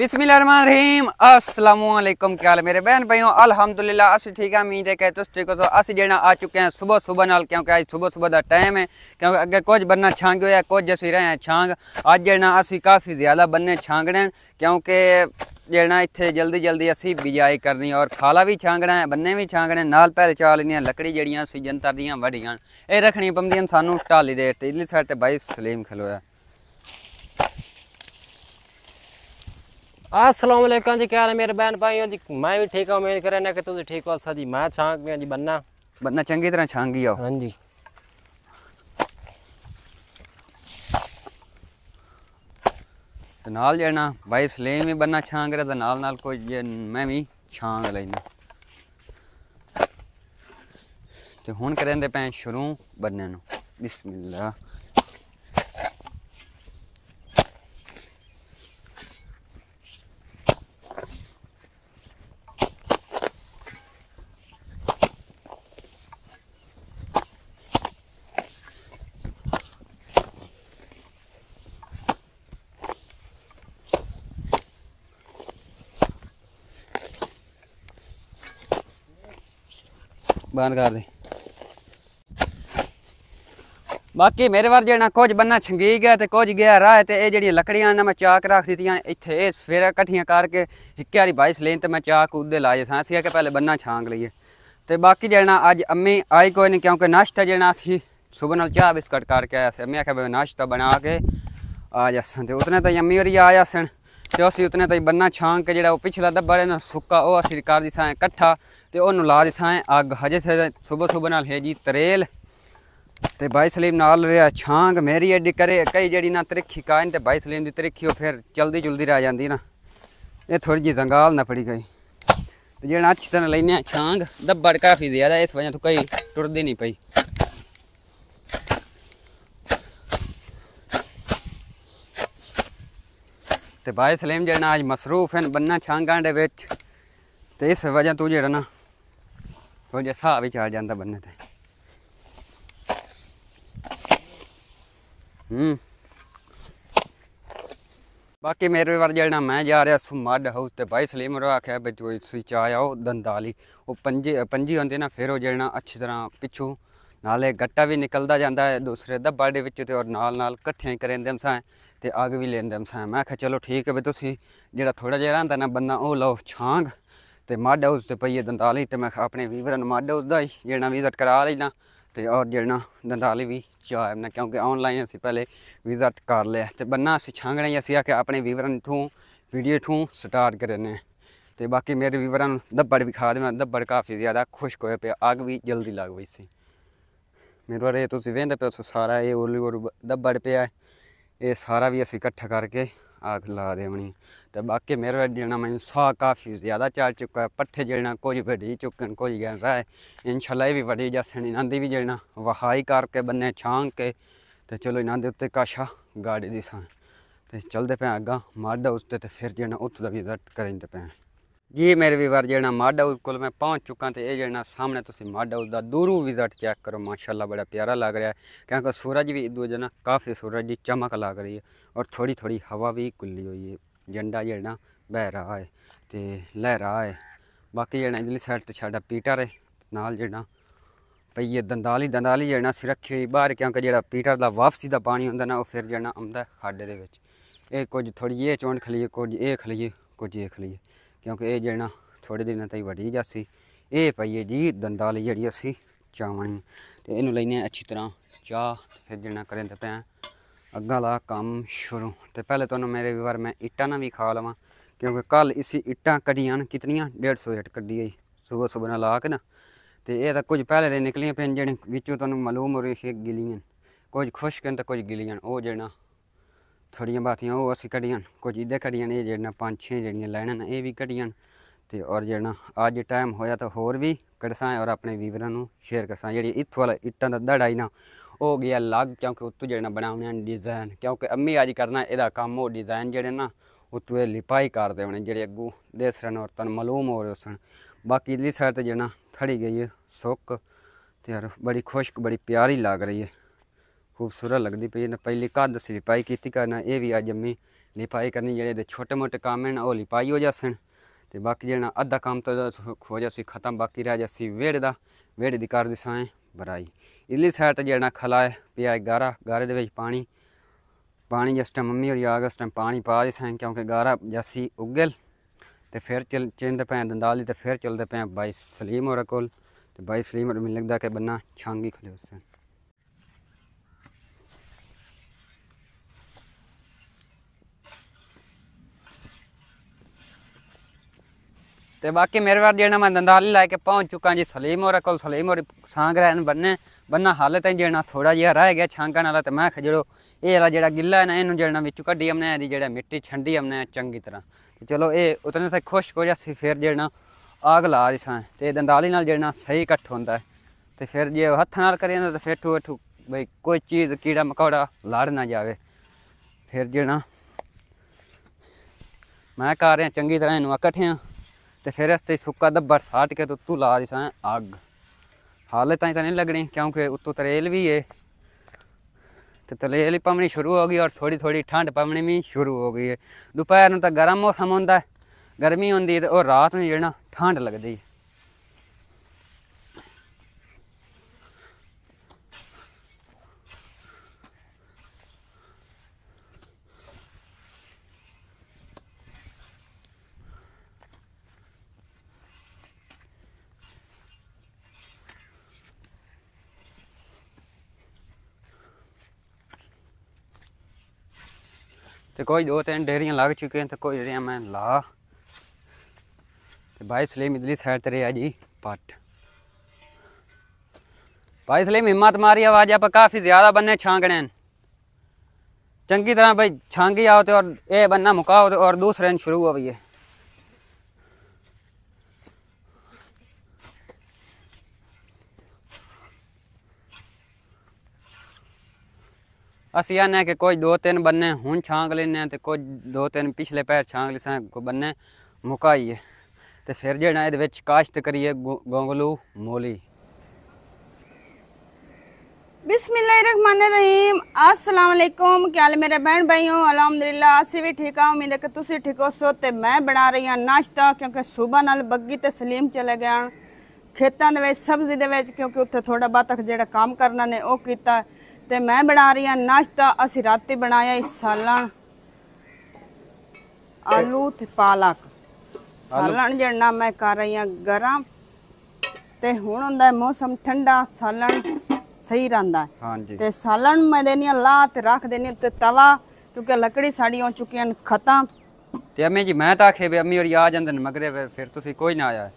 ਬਿਸਮਿਲ੍ਲਾਹਿਰਰਹਿਮਾਨਿਰਰਹੀਮ ਅਸਲਾਮੁ ਅਲੈਕਮ ਕੀ ਹਾਲ ਮੇਰੇ ਬਹਿਨ ਭਾਈਓ ਅਲਹਮਦੁਲਿਲਾ ਅਸੀਂ ਠੀਕ ਆ ਮੀਂਹ ਦੇ ਕੇ ਤੁਸੀਂ ਠੀਕ ਹੋ ਅਸੀਂ ਜਿਹੜਾ ਆ ਚੁੱਕੇ ਹਾਂ ਸਵੇਰ ਸਵੇਰ ਨਾਲ ਕਿਉਂਕਿ ਅੱਜ ਸਵੇਰ ਸਵੇਰ ਦਾ ਟਾਈਮ ਹੈ ਕਿਉਂਕਿ ਅੱਗੇ ਕੁਝ ਬੰਨਾ ਛਾਂਗ ਹੋਇਆ ਕੁਝ ਅਸੀਂ ਰਹੇ ਹਾਂ ਛਾਂਗ ਅੱਜ ਜਿਹੜਾ ਅਸੀਂ ਕਾਫੀ ਜ਼ਿਆਦਾ ਬੰਨੇ ਛਾਂਗਣੇ ਕਿਉਂਕਿ ਜਿਹੜਾ ਇੱਥੇ ਜਲਦੀ ਜਲਦੀ ਅਸੀਂ ਬਿਜਾਈ ਕਰਨੀ ਔਰ ਖਾਲਾ ਵੀ ਛਾਂਗਣਾ ਹੈ ਬੰਨੇ ਵੀ ਛਾਂਗਣੇ ਨਾਲ ਪਹਿਲ ਚਾ ਲੈਣੀਆਂ ਲੱਕੜੀ ਜਿਹੜੀਆਂ ਸੀ ਜੰਤਰ ਦੀਆਂ ਵੜੀਆਂ ਇਹ ਰੱਖਣੀ ਪੰਦੀਆਂ ਸਾਨੂੰ ਢਾਲੀ ਦੇ ਤੇ ਇਲੀ ਸਾਈਡ ਤੇ ਬਾਈ ਸਲੀਮ ਖਲੋਇਆ ਅਸਲਾਮ ਅਲੈਕਮ ਜੀ ਕੀ ਹਾਲ ਮੇਰੇ ਭੈਣ ਭਾਈਓ ਜੀ ਮੈਂ ਵੀ ਠੀਕ ਹਾਂ ਉਮੀਦ ਕਰ ਰਿਹਾ ਕਿ ਤੁਸੀਂ ਠੀਕ ਹੋ ਸਾਜੀ ਮੈਂ ਛਾਂਗ ਮੈਂ ਜੀ ਬੰਨਾ ਬੰਨਾ ਚੰਗੀ ਤਰ੍ਹਾਂ ਛਾਂਗੀ ਆ ਹਾਂਜੀ ਤੇ ਨਾਲ ਜਾਣਾ ਬਾਈ ਸਲੇਮ ਵੀ ਬੰਨਾ ਛਾਂਗ ਰਿਹਾ ਤੇ ਨਾਲ ਨਾਲ ਕੋਈ ਮੈਂ ਵੀ ਛਾਂਗ ਲੈਣਾ ਤੇ ਹੁਣ ਕਰਦੇ ਪੈਂ ਸ਼ੁਰੂ ਬੰਨਣ ਨੂੰ ਬismillah ਬੰਦ ਕਰ ਦੇ ਬਾਕੀ ਮੇਰੇ ਵਰ ਜਿਹੜਾ ਕੁਝ ਬੰਨਾ ਛੰਗੀ ਗਿਆ ਤੇ ਕੁਝ ਗਿਆ ਰਾਹ ਤੇ ਇਹ ਜਿਹੜੀਆਂ ਲੱਕੜੀਆਂ ਨੇ ਮੈਂ ਚਾਕ ਰੱਖ ਦਿੱਤੀਆਂ ਇੱਥੇ ਇਹ ਸਵੇਰਾ ਇਕੱਠੀਆਂ ਕਰਕੇ ਇੱਕ ਵਾਰੀ ਬਾਈਸ ਲੈਣ ਤੇ ਮੈਂ ਚਾਕ ਉੱਦੇ ਲਾ ਸਾਂ ਸੀ ਕਿ ਪਹਿਲੇ ਬੰਨਾ ਛਾਂਗ ਲਈਏ ਤੇ ਬਾਕੀ ਜਿਹੜਾ ਅੱਜ ਅੰਮੀ ਆਈ ਕੋਈ ਨਹੀਂ ਕਿਉਂਕਿ ਨਾਸ਼ਤਾ ਜਿਹੜਾ ਅਸੀਂ ਸਵੇਰ ਨਾਲ ਚਾਹ ਬਿਸਕਟ ਕਰਕੇ ਆਇਆ ਸੀ ਅੰਮੀ ਆਖਿਆ ਬਈ ਨਾਸ਼ਤਾ ਬਣਾ ਕੇ ਆ ਜਾਸਨ ਤੇ ਉਤਨੇ ਤਾਂ ਅੰਮੀ ਹੋਰੀ ਆ ਜਾਸਣ ਤੇ ਅਸੀਂ ਉਤਨੇ ਤਾਂ ਬੰਨਾ ਛਾਂਗ ਕੇ ਜਿਹੜਾ ਉਹ ਪਿਛਲਾ ਦੱਬੜ ਇਹਨਾਂ ਸੁੱਕਾ ਉਹ ਅਸੀਂ ਕਰ ਦਿਸਾਂ ਇਕੱਠਾ ਤੇ ਨੂੰ ਲਾ ਦਿੱਤਾ ਹੈ ਅੱਗ ਹਜੇ ਸੇ ਸਵੇਰ ਸਵੇਰ ਨਾਲ ਹੈ ਜੀ ਤਰੇਲ ਤੇ ਬਾਈ ਸਲੀਮ ਨਾਲ ਰਿਆ ਛਾਂਗ ਮੇਰੀ ਐਡੀ ਕਰੇ ਕਈ ਜਿਹੜੀ ਨਾ ਤਰੀਖੀ ਕਾਇਨ ਤੇ ਬਾਈ ਸਲੀਮ ਦੀ ਤਰੀਖੀ ਉਹ ਫਿਰ ਚਲਦੀ ਜੁਲਦੀ ਰਹਿ ਜਾਂਦੀ ਨਾ ਇਹ ਥੋੜੀ ਜੀ ਜ਼ੰਗਾਲ ਨਾ ਫੜੀ ਗਈ ਤੇ ਜਿਹੜਾ ਅੱਛੀ ਤਰ੍ਹਾਂ ਲੈਨੇ ਛਾਂਗ ਦੱਬੜ ਕਾਫੀ ਜ਼ਿਆਦਾ ਇਸ ਵਜ੍ਹਾ ਤੋਂ ਕਈ ਟੁਰਦੀ ਨਹੀਂ ਪਈ ਤੇ ਬਾਈ ਸਲੀਮ ਜਿਹੜਾ ਅੱਜ ਮਸਰੂਫ ਹਨ ਬੰਨਾ ਛਾਂਗਾਂ ਦੇ ਵਿੱਚ ਤੇ ਇਸ ਵਜ੍ਹਾ ਤੋਂ ਜਿਹੜਾ ਨਾ ਉਹ ਜਿਹਾ ਸਾਹ ਵੀ ਚੱਲ ਜਾਂਦਾ ਬੰਨੇ ਤੇ ਹੂੰ ਬਾਕੀ ਮੇਰੇ ਵਰ ਜਿਹੜਾ ਮੈਂ ਜਾ ਰਿਹਾ ਸੁ ਮੱਡ ਹਾਊਸ ਤੇ ਭਾਈ ਸਲੀਮ ਰੋ ਆਖਿਆ ਵੀ ਜੋ ਤੁਸੀਂ ਚਾਹ ਆਓ ਦੰਦਾਲੀ ਉਹ ਪੰਜੇ ਪੰਜੀ ਹੁੰਦੇ ਨਾ ਫਿਰ ਉਹ ਜਿਹੜਾ ਅੱਛੀ ਤਰ੍ਹਾਂ ਪਿੱਛੋਂ ਨਾਲੇ ਗੱਟਾ ਵੀ ਨਿਕਲਦਾ ਜਾਂਦਾ ਹੈ ਦੂਸਰੇ ਦੱਬਾ ਦੇ ਵਿੱਚ ਤੇ ਔਰ ਨਾਲ ਨਾਲ ਇਕੱਠੇ ਕਰਿੰਦੇ ਹਾਂ ਤੇ ਅੱਗ ਵੀ ਲੈਂਦੇ ਹਾਂ ਮੈਂ ਆਖਿਆ ਚਲੋ ਠੀਕ ਹੈ ਵੀ ਤੁਸੀਂ ਜਿਹੜਾ ਥੋੜਾ ਜਿਹਾ ਰਹਿੰਦਾ ਨਾ ਬੰਦਾ ਉਹ ਲਓ ਛਾਂਗ ਤੇ ਮੱਡ ਹਾਊਸ ਤੇ ਪਈਏ ਦੰਦਾਲੀ ਤੇ ਮੈਂ ਆਪਣੇ ਵੀਵਰਨ ਨੂੰ ਮੱਡ ਹਾਊਸ ਦਾ ਹੀ ਜਿਹੜਾ ਵਿਜ਼ਿਟ ਕਰਾ ਲੈਣਾ ਤੇ ਔਰ ਜਿਹੜਾ ਦੰਦਾਲੀ ਵੀ ਚਾਹ ਮੈਂ ਕਿਉਂਕਿ ਆਨਲਾਈਨ ਅਸੀਂ ਪਹਿਲੇ ਵਿਜ਼ਿਟ ਕਰ ਲਿਆ ਤੇ ਬੰਨਾ ਅਸੀਂ ਛਾਂਗਣੇ ਅਸੀਂ ਆ ਕੇ ਆਪਣੇ ਵੀਵਰਨ ਤੋਂ ਵੀਡੀਓ ਤੋਂ ਸਟਾਰਟ ਕਰਨੇ ਤੇ ਬਾਕੀ ਮੇਰੇ ਵੀਵਰਨ ਦੱਬੜ ਵੀ ਖਾ ਦੇਵਾਂ ਦੱਬੜ ਕਾਫੀ ਜ਼ਿਆਦਾ ਖੁਸ਼ਕ ਹੋਏ ਪਿਆ ਅੱਗ ਵੀ ਜਲਦੀ ਲੱਗ ਗਈ ਸੀ ਮੇਰੇ ਵਰੇ ਤੁਸੀਂ ਵੇਂਦੇ ਪਿਆ ਸਾਰਾ ਇਹ ਓਲੀ ਓਰ ਦੱਬੜ ਪਿਆ ਇਹ ਸਾਰਾ ਵੀ ਅਸੀਂ ਇਕੱਠਾ ਕਰਕੇ आग ला देवनी तो बाकी मेरे वट जना मैं साह काफ़ी ज़्यादा चल चुका है पट्ठे जलना कोई वडी चुकन कोई गन रहा है इनशाला भी वडी जसन इन्होंने भी जलना वहाई करके बन्ने छांग के तो चलो इन्होंने उत्ते काशा गाड़ी दी सन तो चलते पैं अग्गा माडा उसते तो फिर जना उत्त का भी रिजल्ट करें पे ਜੀ ਮੇਰੇ ਵੀਰ ਜਿਹੜਾ ਮਾਡ ਹਾਊਸ ਕੋਲ ਮੈਂ ਪਹੁੰਚ ਚੁੱਕਾ ਤੇ ਇਹ ਜਿਹੜਾ ਸਾਹਮਣੇ ਤੁਸੀਂ ਮਾਡ ਹਾਊਸ ਦਾ ਦੂਰੋਂ ਵਿਜ਼ਿਟ ਚੈੱਕ ਕਰੋ ਮਾਸ਼ਾਅੱਲਾ ਬੜਾ ਪਿਆਰਾ ਲੱਗ ਰਿਹਾ ਹੈ ਕਿਉਂਕਿ ਸੂਰਜ ਵੀ ਦੋ ਜਨਾ ਕਾਫੀ ਸੂਰਜ ਦੀ ਚਮਕ ਲੱਗ ਰਹੀ ਹੈ ਔਰ ਥੋੜੀ ਥੋੜੀ ਹਵਾ ਵੀ ਕੁੱਲੀ ਹੋਈ ਹੈ ਜੰਡਾ ਜਿਹੜਾ ਬਹਿ ਰਹਾ ਹੈ ਤੇ ਲਹਿ ਰਹਾ ਹੈ ਬਾਕੀ ਜਿਹੜਾ ਇਧਰਲੀ ਸਾਈਡ ਤੇ ਸਾਡਾ ਪੀਟਰ ਹੈ ਨਾਲ ਜਿਹੜਾ ਪਈ ਇਹ ਦੰਦਾਲੀ ਦੰਦਾਲੀ ਜਿਹੜਾ ਰੱਖੀ ਹੋਈ ਬਾਹਰ ਕਿਉਂਕਿ ਜਿਹੜਾ ਪੀਟਰ ਦਾ ਵਾਪਸੀ ਦਾ ਪਾਣੀ ਹੁੰਦਾ ਨਾ ਉਹ ਫਿਰ ਜਿਹੜਾ ਆਉਂਦਾ ਖਾਡੇ ਦੇ ਵਿੱਚ ਇਹ ਕੁਝ ਥੋੜੀ ਇਹ ਚੋਂਡ ਖਲੀਏ ਕੁਝ ਇਹ ਖਲੀਏ ਕੁਝ ਇਹ ਖਲੀਏ ਕਿਉਂਕਿ ਇਹ ਜਿਹੜਾ ਥੋੜੇ ਦਿਨਾਂ ਤਾਈ ਵੜੀ ਜਾਸੀ ਇਹ ਪਈਏ ਜੀ ਦੰਦਾਂ ਲਈ ਜਿਹੜੀ ਅਸੀਂ ਚਾਵਣੀ ਤੇ ਇਹਨੂੰ ਲੈਨੇ ਅੱਛੀ ਤਰ੍ਹਾਂ ਚਾਹ ਫਿਰ ਜਿਹੜਾ ਕਰਨ ਤੇ ਪਿਆ ਅੱਗਾ ਲਾ ਕੰਮ ਸ਼ੁਰੂ ਤੇ ਪਹਿਲੇ ਤੁਹਾਨੂੰ ਮੇਰੇ ਵੀਰ ਮੈਂ ਇੱਟਾਂ ਨਾ ਵੀ ਖਾ ਲਵਾਂ ਕਿਉਂਕਿ ਕੱਲ ਇਸੀ ਇੱਟਾਂ ਕੱਢੀਆਂ ਕਿਤਨੀਆਂ 150 ਇੱਟ ਕੱਢੀ ਆਈ ਸਵੇਰ ਸਵੇਰ ਨਾਲ ਲਾ ਕੇ ਨਾ ਤੇ ਇਹ ਤਾਂ ਕੁਝ ਪਹਿਲੇ ਦੇ ਨਿਕਲੀਆਂ ਪੈਣ ਜਿਹੜੇ ਵਿੱਚੋਂ ਤੁਹਾਨੂੰ ਮਾਲੂਮ ਹੋ ਰਹੀ ਹੈ ਗਿਲੀਆਂ ਕੁਝ ਖੁਸ਼ਕ ਤੇ ਕੁਝ ਗਿਲੀਆਂ ਉਹ ਜਿਹੜਾ ਥੋੜੀਆਂ ਬਾਤੀਆਂ ਉਹ ਅਸੀਂ ਕੜੀਆਂ ਕੁਝ ਇਹਦੇ ਕੜੀਆਂ ਨੇ ਜਿਹੜੀਆਂ ਪੰਜ ਛੇ ਜਿਹੜੀਆਂ ਲੈਣਾਂ ਨੇ ਇਹ ਵੀ ਕੜੀਆਂ ਤੇ ਔਰ ਜਿਹੜਾ ਅੱਜ ਟਾਈਮ ਹੋਇਆ ਤਾਂ ਹੋਰ ਵੀ ਕੜਸਾਂ ਔਰ ਆਪਣੇ ਵੀਵਰਾਂ ਨੂੰ ਸ਼ੇਅਰ ਕਰਸਾਂ ਜਿਹੜੀ ਇੱਥੋਂ ਵਾਲਾ ਇੱਟਾਂ ਦਾ ਦੜਾਈ ਨਾ ਉਹ ਗਿਆ ਲੱਗ ਕਿਉਂਕਿ ਉੱਤੋਂ ਜਿਹੜਾ ਬਣਾਉਣੇ ਨੇ ਡਿਜ਼ਾਈਨ ਕਿਉਂਕਿ ਅੰਮੀ ਅੱਜ ਕਰਨਾ ਇਹਦਾ ਕੰਮ ਉਹ ਡਿਜ਼ਾਈਨ ਜਿਹੜੇ ਨਾ ਉੱਤੋਂ ਇਹ ਲਿਪਾਈ ਕਰਦੇ ਹੋਣੇ ਜਿਹੜੇ ਅੱਗੂ ਦੇਸਰਨ ਔਰ ਔਰਤਾਂ ਨੂੰ ਮਾਲੂਮ ਹੋ ਰਹੇ ਸਨ ਬਾਕੀ ਇਲੀ ਸਾਈਡ ਤੇ ਜਿਹੜਾ ਥੜੀ ਗਈ ਸੁੱਕ ਤੇ ਯਾਰ ਬੜੀ ਖੁਸ਼ਕ ਬੜੀ ਪਿਆਰੀ ਲੱਗ ਰਹੀ ਹੈ ਖੂਬਸੂਰਤ ਲੱਗਦੀ ਪਈ ਨਾ ਪਹਿਲੀ ਕੱਦ ਪਾਈ ਕੀਤੀ ਕਰਨਾ ਇਹ ਵੀ ਅੱਜ ਅੰਮੀ ਲਿਪਾਈ ਕਰਨੀ ਜਿਹੜੇ ਦੇ ਛੋਟੇ ਮੋਟੇ ਕੰਮ ਹਨ ਉਹ ਪਾਈ ਹੋ ਜਾਸਣ ਤੇ ਬਾਕੀ ਜਿਹੜਾ ਅੱਧਾ ਕੰਮ ਤਾਂ ਹੋ ਜਾ ਸੀ ਖਤਮ ਬਾਕੀ ਰਹਿ ਜਾ ਸੀ ਵੇੜ ਦਾ ਵੇੜ ਦੀ ਕਰ ਸਾਂ ਬਰਾਈ ਇਲੀ ਸਾਈਟ ਜਿਹੜਾ ਖਲਾਏ ਪਿਆ ਗਾਰਾ ਗਾਰੇ ਦੇ ਵਿੱਚ ਪਾਣੀ ਪਾਣੀ ਜਸਟ ਮੰਮੀ ਹੋਰੀ ਯਾ ਅਗਸ ਟਾਈਮ ਪਾਣੀ ਪਾ ਦੇ ਸਾਂ ਕਿਉਂਕਿ ਗਾਰਾ ਜਸੀ ਉਗਲ ਤੇ ਫਿਰ ਚਲ ਚਿੰਦ ਪੈ ਦੰਦਾਲੀ ਤੇ ਫਿਰ ਚਲਦੇ ਪੈ ਬਾਈ ਸਲੀਮ ਹੋਰ ਕੋਲ ਤੇ ਬਾਈ ਸਲੀਮ ਔਰ ਲੱਗਦਾ ਕਿ ਬੰਨਾ ਛਾਂਗੀ ਖਲੇ ਉਸਨ ਤੇ બાકી मेरे वार जेणा मैं ਲੈ ਕੇ ਪਹੁੰਚ ਚੁੱਕਾ ਜੀ ਸਲੀਮ ਹੋਰ ਕੋਲ ਸਲੀਮ ਹੋਰ ਸਾਂਗ ਰਹਿਣ ਬੰਨੇ ਬੰਨਾ ਹਾਲੇ ਤਾਂ ਜਿਹੜਾ ਥੋੜਾ ਜਿਹਾ ਰਹਿ ਗਿਆ ਛਾਂਗਣ ਵਾਲਾ ਤੇ ਮੈਂ ਖਜੜੋ ਇਹ ਵਾਲਾ ਜਿਹੜਾ ਗਿੱਲਾ ਹੈ ਨਾ ਇਹਨੂੰ ਜਿਹੜਾ ਵਿੱਚ ਕੱਢੀ ਹਮਨੇ ਇਹਦੀ ਜਿਹੜਾ ਮਿੱਟੀ ਛੰਡੀ ਹਮਨੇ ਚੰਗੀ ਤਰ੍ਹਾਂ ਚਲੋ ਇਹ ਉਤਨੇ ਸੇ ਖੁਸ਼ ਹੋ ਜਾ ਸੀ ਫਿਰ ਜਿਹੜਾ ਆਗ ਲਾ ਦਿਸਾਂ ਤੇ ਦੰਦਾਲੀ ਨਾਲ ਜਿਹੜਾ ਸਹੀ ਇਕੱਠ ਹੁੰਦਾ ਤੇ ਫਿਰ ਜੇ ਹੱਥ ਨਾਲ ਕਰੀਏ ਨਾ ਤਾਂ ਫਿਰ ਠੂ ਠੂ ਬਈ ਕੋਈ ਚੀਜ਼ ਕੀੜਾ ਮਕੌੜਾ ਲੜ ਨਾ ਜਾਵੇ ਫਿਰ ਜਿਹੜਾ ਮੈਂ ਕਰ ਰਿਹਾ ਚੰਗੀ ਤਰ੍ਹਾਂ ਇਹਨੂੰ ਇਕੱਠਿਆਂ ਤੇ ਫਿਰ ਇਸ ਤੇ ਸੁੱਕਾ ਦੱਬਰ ਸਾਟ ਕੇ ਤੇ ਉੱਤੋਂ ਲਾ ਦਿਸਾਂ ਅੱਗ ਹਾਲੇ ਤਾਂ ਨਹੀਂ ਲੱਗਣੀ ਕਿਉਂਕਿ ਉੱਤੋਂ ਤਰੇਲ ਵੀ ਏ ਤੇ ਤਰੇਲ ਹੀ ਪਵਣੀ ਸ਼ੁਰੂ ਹੋ ਗਈ ਔਰ ਥੋੜੀ ਥੋੜੀ ਠੰਡ ਪਵਣੀ ਵੀ ਸ਼ੁਰੂ ਹੋ ਗਈ ਹੈ ਦੁਪਹਿਰ ਨੂੰ ਤਾਂ ਗਰਮ ਮੌਸਮ ਹੁੰਦਾ ਗਰਮੀ ਹੁੰਦੀ ਤੇ ਉਹ ਰਾਤ ਨੂੰ ਜਿਹੜਾ ਠੰਡ ਲੱਗਦੀ ਤੇ ਕੋਈ ਦੋ ਤਿੰਨ ਡੇਰੀਆਂ ਲੱਗ ਚੁੱਕੇ ਤੇ ਕੋਈ ਜਿਹੜੀਆਂ ਮੈਂ ਲਾ ਤੇ ਭਾਈ ਸਲੇਮ ਇਦਲੀ ਸਾਈਡ ਤੇ ਆ ਜੀ ਪੱਟ ਭਾਈ ਸਲੇਮ ਹਿੰਮਤ ਮਾਰੀ ਆਵਾਜ਼ ਆਪਾਂ ਕਾਫੀ ਜ਼ਿਆਦਾ ਬੰਨੇ ਛਾਂਗਣੇ ਚੰਗੀ ਤਰ੍ਹਾਂ ਭਾਈ ਛਾਂਗੀ ਆਓ ਤੇ ਔਰ ਇਹ ਬੰਨਾ ਮੁਕਾਓ ਤੇ ਔਰ ਦੂਸਰੇ ਨੂੰ ਸ਼ੁਰੂ ਹੋ ਗਈ ਅਸੀਂ ਆਨੇ ਕਿ ਕੋਈ ਦੋ ਤਿੰਨ ਬੰਨੇ ਹੁਣ ਛਾਂਗ ਲੈਨੇ ਤੇ ਕੋਈ ਦੋ ਤਿੰਨ ਪਿਛਲੇ ਪੈਰ ਛਾਂਗ ਲੈ ਸਾਂ ਕੋ ਬੰਨੇ ਮੁਕਾਈਏ ਤੇ ਫਿਰ ਜਿਹੜਾ ਇਹਦੇ ਵਿੱਚ ਕਾਸ਼ਤ ਕਰੀਏ ਗੋਂਗਲੂ ਮੋਲੀ ਬismillahirrahmanirrahim assalam alaikum ਕੀ ਹਾਲ ਮੇਰੇ ਭੈਣ ਭਾਈਓ ਅਲਹਮਦੁਲਿਲਾ ਅਸੀਂ ਵੀ ਠੀਕ ਆ ਉਮੀਦ ਹੈ ਕਿ ਤੁਸੀਂ ਠੀਕ ਹੋ ਸੋ ਤੇ ਮੈਂ ਬਣਾ ਰਹੀ ਹਾਂ ਨਾਸ਼ਤਾ ਕਿਉਂਕਿ ਸਵੇਰ ਨਾਲ ਬੱਗੀ ਤੇ ਸਲੀਮ ਚਲੇ ਗਿਆ ਖੇਤਾਂ ਦੇ ਵਿੱਚ ਸਬਜ਼ੀ ਦੇ ਵਿੱਚ ਕਿਉਂਕਿ ਉੱਥੇ ਥੋੜਾ ਬਾਤਕ ਜਿਹੜਾ ਕੰਮ ਕਰਨਾ ਨੇ ਉਹ ਕੀਤਾ ਤੇ ਮੈਂ ਬਣਾ ਰਹੀ ਆ ਨਾਸ਼ਤਾ ਅਸੀਂ ਰਾਤੀ ਬਣਾਇਆ ਇਸ ਸਾਲਣ ਆਲੂ ਤੇ ਪਾਲਕ ਸਾਲਣ ਜਿਹੜਾ ਮੈਂ ਕਰ ਰਹੀ ਆ ਗਰਮ ਤੇ ਹੁਣ ਹੁੰਦਾ ਮੌਸਮ ਠੰਡਾ ਸਾਲਣ ਸਹੀ ਰਹਿੰਦਾ ਹਾਂਜੀ ਤੇ ਸਾਲਣ ਮੈਂ ਦੇਨੀ ਲਾ ਤੇ ਰੱਖ ਦੇਨੀ ਤੇ ਤਵਾ ਕਿਉਂਕਿ ਲੱਕੜੀ ਸਾਡੀ ਹੋ ਚੁੱਕੀਆਂ ਖਤਮ ਤੇ ਅੰਮੀ ਜੀ ਮੈਂ ਤਾਂ ਆਖੇ ਵੀ ਅੰਮੀ ਹੋਰੀ ਆ ਜਾਂਦੇ ਨੇ ਮਗਰੇ ਫਿਰ- ਫਿਰ ਤੁਸੀਂ ਕੋਈ ਨਾ ਆਇਆ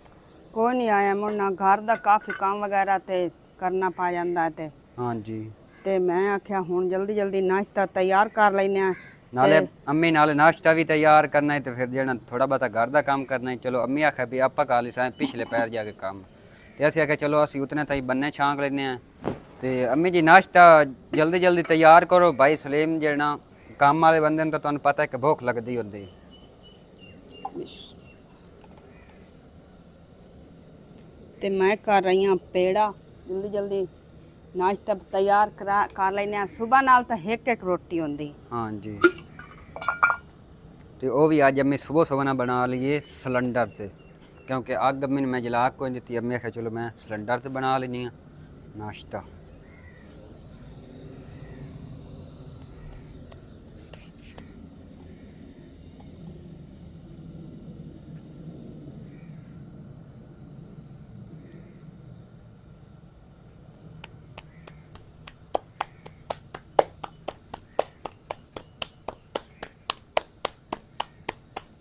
ਕੋਈ ਨਹੀਂ ਆਇਆ ਮੁੰਨਾ ਘਰ ਦਾ ਕਾਫੀ ਕੰਮ ਵਗੈਰਾ ਤੇ ਕਰਨਾ ਪਾ ਜਾਂਦਾ ਤੇ ਹਾਂਜੀ ਤੇ ਮੈਂ ਆਖਿਆ ਹੁਣ ਜਲਦੀ ਜਲਦੀ ਨਾਸ਼ਤਾ ਤਿਆਰ ਕਰ ਲੈਨੇ ਆ ਨਾਲੇ ਅੰਮੀ ਨਾਲੇ ਨਾਸ਼ਤਾ ਵੀ ਤਿਆਰ ਕਰਨਾ ਹੈ ਤੇ ਫਿਰ ਜਿਹੜਾ ਥੋੜਾ ਬਤਾ ਘਰ ਦਾ ਕੰਮ ਕਰਨਾ ਹੈ ਚਲੋ ਅੰਮੀ ਆਖਿਆ ਵੀ ਆਪਾਂ ਕਾਲੀ ਸਾਂ ਪਿਛਲੇ ਪੈਰ ਜਾ ਕੇ ਕੰਮ ਤੇ ਅਸੀਂ ਆਖਿਆ ਚਲੋ ਅਸੀਂ ਉਤਨੇ ਤਾਈ ਬੰਨੇ ਛਾਂਕ ਲੈਨੇ ਆ ਤੇ ਅੰਮੀ ਜੀ ਨਾਸ਼ਤਾ ਜਲਦੀ ਜਲਦੀ ਤਿਆਰ ਕਰੋ ਭਾਈ ਸਲੀਮ ਜਿਹੜਾ ਕੰਮ ਵਾਲੇ ਬੰਦੇ ਨੂੰ ਤਾਂ ਤੁਹਾਨੂੰ ਪਤਾ ਹੈ ਕਿ ਭੁੱਖ ਲੱਗਦੀ ਹੁੰਦੀ ਤੇ ਮੈਂ ਕਰ ਰਹੀ ਆ ਪੇੜਾ ਜਲਦੀ ਜਲਦੀ ناشتہ تیار کرا کر لینا صبح روٹی آج امی صبح صبح نہ بنا لیے سلنڈر تے کیونکہ اگ من جلاقی امی آخیا چلو میں سلنڈر تے بنا لینی ہوں ناشتہ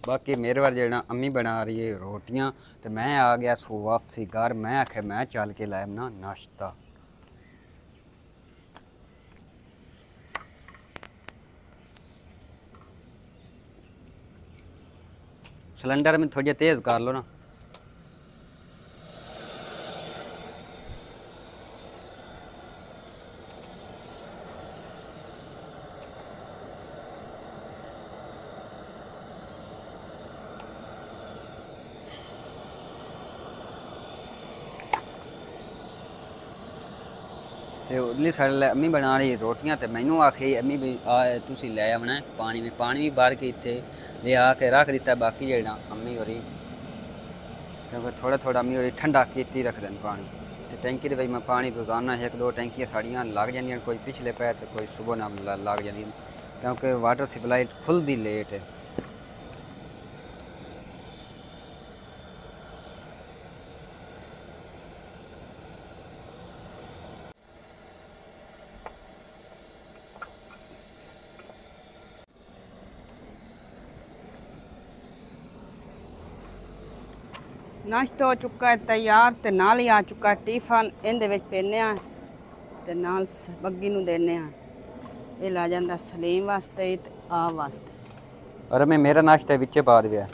ਬਾਕੀ ਮੇਰੇ ਵਰ ਜਿਹੜਾ ਅੰਮੀ ਬਣਾ ਰਹੀ ਹੈ ਰੋਟੀਆਂ ਤੇ ਮੈਂ ਆ ਗਿਆ ਸੋ ਵਾਪਸੀ ਘਰ ਮੈਂ ਆਖੇ ਮੈਂ ਚੱਲ ਕੇ ਲੈ ਆਉਣਾ ਨਾਸ਼ਤਾ ਸਿਲੰਡਰ में ਥੋੜੇ ਤੇਜ਼ ਕਰ ਲੋ ਨਾ ਤੇ ਉਹਨੇ ਸਾਡੇ ਲਈ ਅੰਮੀ ਬਣਾ ਰਹੀ ਰੋਟੀਆਂ ਤੇ ਮੈਨੂੰ ਆਖੇ ਅੰਮੀ ਵੀ ਤੁਸੀਂ ਲੈ ਆਉਣਾ ਪਾਣੀ ਵੀ ਪਾਣੀ ਵੀ ਬਾਹਰ ਕੇ ਇੱਥੇ ਲਿਆ ਕੇ ਰੱਖ ਦਿੱਤਾ ਬਾਕੀ ਜਿਹੜਾ ਅੰਮੀ ਹੋਰੀ ਕਿਉਂਕਿ ਥੋੜਾ ਥੋੜਾ ਅੰਮੀ ਹੋਰੀ ਠੰਡਾ ਕੀਤੀ ਰੱਖ ਦੇਣ ਪਾਣੀ ਤੇ ਟੈਂਕੀ ਦੇ ਵਿੱਚ ਮੈਂ ਪਾਣੀ ਰੋਜ਼ਾਨਾ ਇੱਕ ਦੋ ਟੈਂਕੀਆਂ ਸਾੜੀਆਂ ਲੱਗ ਜਾਂਦੀਆਂ ਕੋਈ ਪਿਛਲੇ ਪੈ ਤੇ ਕੋਈ ਸਵੇਰ ਨਾਲ ਲੱਗ ਜਾਂਦੀ ਕਿਉਂਕਿ ਵਾਟਰ ਸਪਲਾਈ ਖੁੱਲਦੀ ਲੇਟ ਹੈ ਨਾਸ਼ਤਾ ਹੋ ਚੁੱਕਾ ਹੈ ਤਿਆਰ ਤੇ ਨਾਲ ਹੀ ਆ ਚੁੱਕਾ ਟਿਫਨ ਇਹਦੇ ਵਿੱਚ ਪੈਨੇ ਆ ਤੇ ਨਾਲ ਬੱਗੀ ਨੂੰ ਦੇਨੇ ਆ ਇਹ ਲਾ ਜਾਂਦਾ ਸਲੀਮ ਵਾਸਤੇ ਤੇ ਆ ਵਾਸਤੇ ਔਰ ਮੈਂ ਮੇਰਾ ਨਾਸ਼ਤਾ ਵਿੱਚੇ ਪਾ ਦਿਆ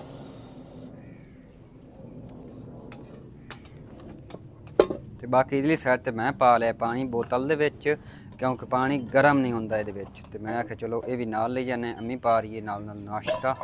ਤੇ ਬਾਕੀ ਇਡਲੀ ਸਾਈਡ ਤੇ ਮੈਂ ਪਾ ਲਿਆ ਪਾਣੀ ਬੋਤਲ ਦੇ ਵਿੱਚ ਕਿਉਂਕਿ ਪਾਣੀ ਗਰਮ ਨਹੀਂ ਹੁੰਦਾ ਇਹਦੇ ਵਿੱਚ ਤੇ ਮੈਂ ਆਖਿਆ ਚਲੋ ਇਹ ਵੀ ਨਾਲ ਲੈ ਜਾਂਦੇ ਅੰਮੀ ਪਾ ਰਹੀ ਹੈ ਨਾਲ ਨਾਲ ਨਾਸ਼ਤਾ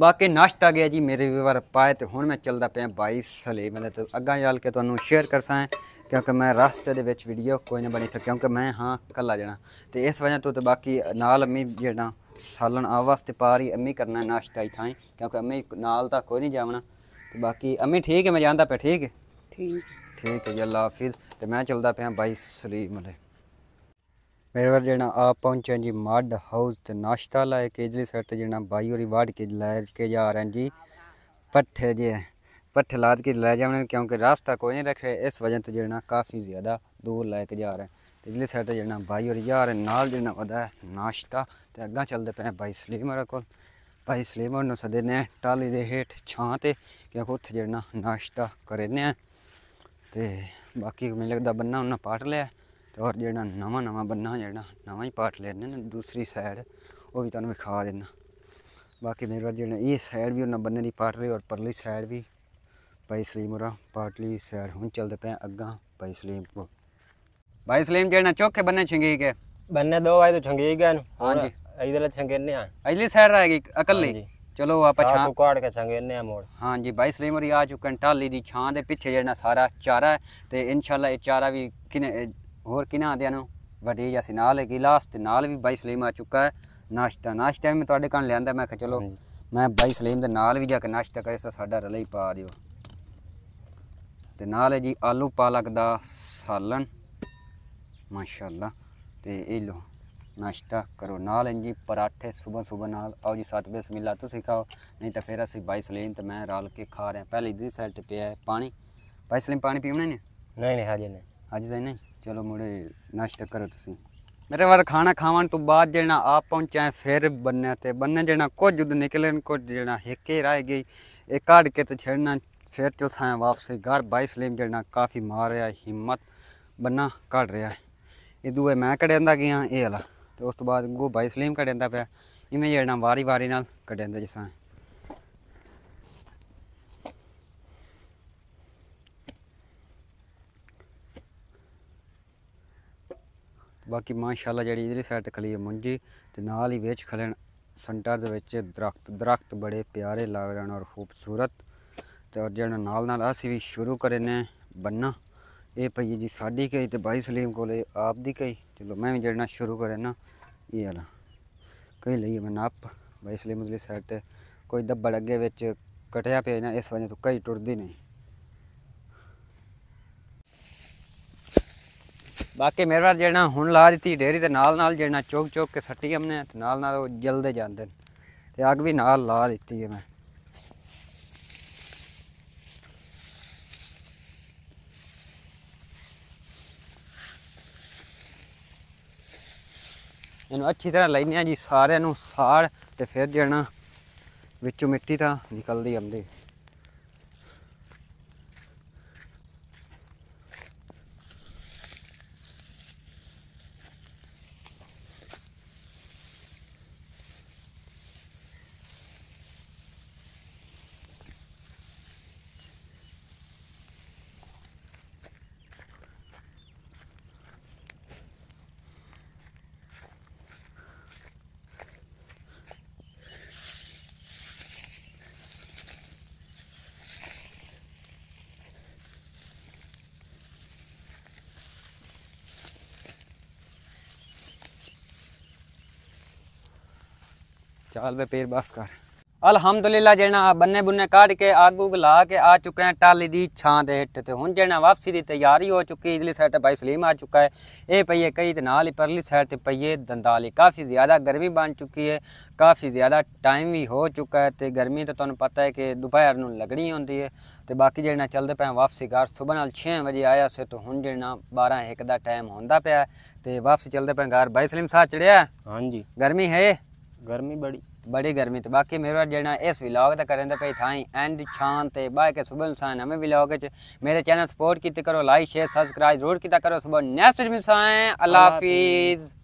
ਬਾਕੀ ਨਾਸ਼ਤਾ ਗਿਆ ਜੀ ਮੇਰੇ ਵੀਰ ਪਾਏ ਤੇ ਹੁਣ ਮੈਂ ਚੱਲਦਾ ਪਿਆ 22 ਸਲੇ ਤੇ ਅੱਗਾ ਜਾਲ ਕੇ ਤੁਹਾਨੂੰ ਸ਼ੇਅਰ ਕਰਸਾਂ ਕਿਉਂਕਿ ਮੈਂ ਰਸਤੇ ਦੇ ਵਿੱਚ ਵੀਡੀਓ ਕੋਈ ਨਾ ਬਣੀ ਸਕਿਆ ਕਿਉਂਕਿ ਮੈਂ ਹਾਂ ਕੱਲਾ ਜਾਣਾ ਤੇ ਇਸ ਵਜ੍ਹਾ ਤੋਂ ਤੇ ਬਾਕੀ ਨਾਲ ਅੰਮੀ ਜਿਹੜਾ ਸਾਲਣ ਆ ਵਾਸਤੇ ਪਾਰੀ ਅੰਮੀ ਕਰਨਾ ਨਾਸ਼ਤਾ ਹੀ ਥਾਂ ਕਿਉਂਕਿ ਅੰਮੀ ਨਾਲ ਤਾਂ ਕੋਈ ਨਹੀਂ ਜਾਵਣਾ ਤੇ ਬਾਕੀ ਅੰਮੀ ਠੀਕ ਹੈ ਮੈਂ ਜਾਂਦਾ ਪਿਆ ਠੀਕ ਠੀਕ ਠੀਕ ਹੈ ਜੀ ਅੱਲਾ ਹਾਫਿਜ਼ ਤੇ ਮੈਂ ਚੱਲਦਾ ਪਿਆ 22 ਸਲੇ ਮਤਲਬ ਮੇਰੇ ਵਰ ਜਿਹੜਾ ਆ ਪਹੁੰਚਿਆ ਜੀ ਮੱਡ ਹਾਊਸ ਤੇ ਨਾਸ਼ਤਾ ਲੈ ਕੇ ਇਜਲੀ ਸਾਈਡ ਤੇ ਜਿਹੜਾ ਬਾਈ ਹੋਰੀ ਵਾੜ ਕੇ ਲੈ ਕੇ ਜਾ ਰਹੇ ਜੀ ਪੱਠੇ ਜੇ ਪੱਠੇ ਲਾਦ ਕੇ ਲੈ ਜਾਵਣ ਕਿਉਂਕਿ ਰਸਤਾ ਕੋਈ ਨਹੀਂ ਰੱਖੇ ਇਸ ਵਜ੍ਹਾ ਤੋਂ ਜਿਹੜਾ ਕਾਫੀ ਜ਼ਿਆਦਾ ਦੂਰ ਲੈ ਕੇ ਜਾ ਰਹੇ ਇਜਲੀ ਸਾਈਡ ਤੇ ਜਿਹੜਾ ਬਾਈ ਹੋਰੀ ਜਾ ਰਹੇ ਨਾਲ ਜਿਹੜਾ ਉਹਦਾ ਨਾਸ਼ਤਾ ਤੇ ਅੱਗਾ ਚੱਲਦੇ ਪਏ ਬਾਈ ਸਲੀਮਰ ਕੋਲ ਬਾਈ ਸਲੀਮਰ ਨੂੰ ਸਦੇ ਨੇ ਟਾਲੀ ਦੇ ਹੇਠ ਛਾਂ ਤੇ ਕਿਉਂਕਿ ਉੱਥੇ ਜਿਹੜਾ ਨਾਸ਼ਤਾ ਕਰੇ ਆ ਤੇ ਬਾਕੀ ਮੈਨੂੰ ਲੱਗਦਾ ਬੰਨਾ ਉਹਨਾਂ ਪਾਟ ਲਿਆ ਔਰ ਜਿਹੜਾ ਨਵਾਂ ਨਵਾਂ ਬੰਨਾ ਜਿਹੜਾ ਨਵਾਂ ਹੀ ਪਾਰਟ ਲੈਣੇ ਨੇ ਦੂਸਰੀ ਸਾਈਡ ਉਹ ਵੀ ਤੁਹਾਨੂੰ ਵਿਖਾ ਦੇਣਾ ਬਾਕੀ ਮੇਰੇ ਵਰ ਜਿਹੜਾ ਇਹ ਸਾਈਡ ਵੀ ਉਹਨਾਂ ਬੰਨੇ ਦੀ ਪਾਰਟ ਲਈ ਔਰ ਪਰਲੀ ਸਾਈਡ ਵੀ ਭਾਈ ਸਲੀਮਰਾ ਪਾਰਟਲੀ ਸਾਈਡ ਹੁਣ ਚੱਲਦੇ ਪਏ ਅੱਗਾ ਭਾਈ ਸਲੀਮ ਕੋ ਭਾਈ ਸਲੀਮ ਜਿਹੜਾ ਚੌਕੇ ਬੰਨੇ ਛੰਗੀ ਕੇ ਬੰਨੇ ਦੋ ਆਏ ਤਾਂ ਛੰਗੀ ਗਏ ਹਾਂਜੀ ਇਧਰ ਛੰਗੇ ਨੇ ਆ ਅਜਲੀ ਸਾਈਡ ਰਹੇਗੀ ਇਕੱਲੀ ਚਲੋ ਆਪਾਂ ਛਾਂ ਸੁਕਾੜ ਕੇ ਛੰਗੇ ਨੇ ਆ ਮੋੜ ਹਾਂਜੀ ਭਾਈ ਸਲੀਮ ਹੋਰੀ ਆ ਚੁੱਕੇ ਟਾਲੀ ਦੀ ਛਾਂ ਦੇ ਪਿੱਛੇ ਜਿਹੜਾ ਸਾਰਾ ਚਾਰਾ ਤੇ ਇਨਸ਼ਾਅੱਲਾ ਇਹ ਚਾਰਾ ਵੀ ਕਿਨੇ ਹੋਰ ਕਿਨਾਂ ਆਦਿਆਂ ਨੂੰ ਜਿਹਾ ਸੀ ਨਾਲ ਹੈਗੀ ਲਾਸਟ ਨਾਲ ਵੀ ਬਾਈ ਸਲੀਮ ਆ ਚੁੱਕਾ ਹੈ ਨਾਸ਼ਤਾ ਨਾਸ਼ਤਾ ਵੀ ਮੈਂ ਤੁਹਾਡੇ ਕੋਲ ਲਿਆਂਦਾ ਮੈਂ ਕਿਹਾ ਚਲੋ ਮੈਂ ਬਾਈ ਸਲੀਮ ਦੇ ਨਾਲ ਵੀ ਜਾ ਕੇ ਨਾਸ਼ਤਾ ਕਰੇ ਸਾਡਾ ਰਲਾ ਹੀ ਪਾ ਦਿਓ ਤੇ ਨਾਲ ਹੈ ਜੀ ਆਲੂ ਪਾਲਕ ਦਾ ਸਾਲਣ ਮਾਸ਼ਾਅੱਲਾ ਤੇ ਇਹ ਲੋ ਨਾਸ਼ਤਾ ਕਰੋ ਨਾਲ ਜੀ ਪਰਾਠੇ ਸਵੇਰ ਸਵੇਰ ਨਾਲ ਆਓ ਜੀ ਸੱਚ ਬismillah ਤੁਸੀਂ ਖਾਓ ਨਹੀਂ ਤਾਂ ਫੇਰ ਅਸੀਂ ਬਾਈ ਸਲੀਮ ਤੇ ਮੈਂ ਰਲ ਕੇ ਖਾ ਰਹੇ ਪਹਿਲੀ ਦੂਜੀ ਸਾਈਡ ਤੇ ਪਿਆ ਪਾਣੀ ਬਾਈ ਸਲੀਮ ਪਾਣੀ ਪੀਉਣਾ ਨਹੀਂ ਨਹੀਂ ਨਹੀਂ ਹਾਜੀ ਨਹੀਂ ਅੱਜ ਤਾਂ ਨਹੀਂ ਚਲੋ ਮੁੜੇ ਨਾਸ਼ਤਾ ਕਰੋ ਤੁਸੀਂ ਮੇਰੇ ਵਾਰ ਖਾਣਾ ਖਾਵਣ ਤੋਂ ਬਾਅਦ ਜਿਹੜਾ ਆਪ ਪਹੁੰਚਿਆ ਫਿਰ ਬੰਨੇ ਤੇ ਬੰਨੇ ਜਿਹੜਾ ਕੁਝ ਉਦ ਨਿਕਲਣ ਕੁਝ ਜਿਹੜਾ ਹਿੱਕੇ ਰਹਿ ਗਈ ਇਹ ਕਾੜ ਕੇ ਤੇ ਛੇੜਨਾ ਫਿਰ ਚੋ ਸਾਂ ਵਾਪਸੇ ਘਰ ਬਾਈ ਸਲੀਮ ਜਿਹੜਾ ਕਾਫੀ ਮਾਰ ਰਿਹਾ ਹਿੰਮਤ ਬੰਨਾ ਕੱਢ ਰਿਹਾ ਇਹ ਦੂਏ ਮੈਂ ਕੜਿਆਂਦਾ ਗਿਆ ਇਹ ਵਾਲਾ ਤੇ ਉਸ ਤੋਂ ਬਾਅਦ ਗੋ ਬਾਈ ਸਲੀਮ ਕੜਿਆਂਦਾ ਪਿਆ ਇਵੇਂ ਜਿਹੜਾ ਵਾਰੀ ਵਾਰੀ ਨਾਲ ਕੜਿਆਂਦਾ ਜਿਸਾਂ ਬਾਕੀ ਮਾਸ਼ਾਅੱਲਾ ਜਿਹੜੀ ਇਧਰੇ ਸਾਈਡ ਖਲੀ ਮੁੰਜੀ ਤੇ ਨਾਲ ਹੀ ਵਿੱਚ ਖਲਣ ਸੰਟਰ ਦੇ ਵਿੱਚ ਦਰਖਤ ਦਰਖਤ ਬੜੇ ਪਿਆਰੇ ਲੱਗ ਰਹੇ ਨੇ ਔਰ ਖੂਬਸੂਰਤ ਤੇ ਔਰ ਜਿਹੜਾ ਨਾਲ ਨਾਲ ਅਸੀਂ ਵੀ ਸ਼ੁਰੂ ਕਰੇ ਨੇ ਬੰਨਾ ਇਹ ਭਈ ਜੀ ਸਾਡੀ ਕਈ ਤੇ ਬਾਈ ਸਲੀਮ ਕੋਲੇ ਆਪ ਦੀ ਕਈ ਚਲੋ ਮੈਂ ਵੀ ਜਿਹੜਾ ਸ਼ੁਰੂ ਕਰੇ ਨਾ ਇਹ ਵਾਲਾ ਕਈ ਲਈ ਮੈਂ ਨਾਪ ਬਾਈ ਸਲੀਮ ਦੇ ਸਾਈਡ ਤੇ ਕੋਈ ਦੱਬੜ ਅੱਗੇ ਵਿੱਚ ਕਟਿਆ ਪਿਆ ਨਾ ਇਸ ਵਜ੍ਹਾ ਤੋਂ ਕਈ ਟੁੱਟਦੀ ਨਹੀਂ ਬਾਕੀ ਮੇਰੇ ਵਾਰ ਜਿਹੜਾ ਹੁਣ ਲਾ ਦਿੱਤੀ ਡੇਰੀ ਤੇ ਨਾਲ ਨਾਲ ਜਿਹੜਾ ਚੋਕ ਚੋਕ ਕੇ ਸੱਟੀ ਹਮਨੇ ਤੇ ਨਾਲ ਨਾਲ ਉਹ ਜਲਦੇ ਜਾਂਦੇ ਨੇ ਤੇ ਅੱਗ ਵੀ ਨਾਲ ਲਾ ਦਿੱਤੀ ਹੈ ਮੈਂ ਇਹਨੂੰ ਅੱਛੀ ਤਰ੍ਹਾਂ ਲੈਨੇ ਆ ਜੀ ਸਾਰਿਆਂ ਨੂੰ ਸਾੜ ਤੇ ਫਿਰ ਜਿਹੜਾ ਵਿੱਚੋਂ ਮਿੱਟੀ ਤਾਂ ਨਿਕਲਦੀ ਆਉਂਦੀ ਚਾਲ ਵੇ ਪੇਰ ਬਸ ਕਰ ਅਲਹਮਦੁਲਿਲਾ ਜਿਹੜਾ ਬੰਨੇ ਬੁੰਨੇ ਕਾੜ ਕੇ ਆਗੂ ਗਲਾ ਕੇ ਆ ਚੁੱਕੇ ਆ ਟਾਲੀ ਦੀ ਛਾਂ ਦੇ ਹਿੱਟ ਤੇ ਹੁਣ ਜਿਹੜਾ ਵਾਪਸੀ ਦੀ ਤਿਆਰੀ ਹੋ ਚੁੱਕੀ ਇਦਲੀ ਸਾਈਡ ਤੇ ਬਾਈ ਸਲੀਮ ਆ ਚੁੱਕਾ ਹੈ ਇਹ ਪਈਏ ਕਈ ਤੇ ਨਾਲ ਹੀ ਪਰਲੀ ਸਾਈਡ ਤੇ ਪਈਏ ਦੰਦਾਲੀ ਕਾਫੀ ਜ਼ਿਆਦਾ ਗਰਮੀ ਬਣ ਚੁੱਕੀ ਹੈ ਕਾਫੀ ਜ਼ਿਆਦਾ ਟਾਈਮ ਵੀ ਹੋ ਚੁੱਕਾ ਹੈ ਤੇ ਗਰਮੀ ਤਾਂ ਤੁਹਾਨੂੰ ਪਤਾ ਹੈ ਕਿ ਦੁਪਹਿਰ ਨੂੰ ਲੱਗਣੀ ਹੁੰਦੀ ਹੈ ਤੇ ਬਾਕੀ ਜਿਹੜਾ ਚੱਲਦੇ ਪਏ ਵਾਪਸੀ ਘਰ ਸਵੇਰ ਨਾਲ 6 ਵਜੇ ਆਇਆ ਸੀ ਤੇ ਹੁਣ ਜਿਹੜਾ 12 1 ਦਾ ਟਾਈਮ ਹੁੰਦਾ ਪਿਆ ਤੇ ਵਾਪਸੀ ਚੱਲਦੇ ਪਏ ਘਰ ਬਾਈ ਸਲੀਮ ਸਾਹ ਚੜਿਆ ਹਾਂਜੀ ਗਰਮੀ ਹੈ گرمی بڑی بڑی گرمی تے تے تے باقی میرا جڑا اس کرن پئی تھائیں اینڈ شان صبح صبح انسان ہمیں وچ میرے چینل سپورٹ کیتے کرو کرو لائک شیئر سبسکرائب ضرور کیتا نیکسٹ گرمیگی اللہ حافظ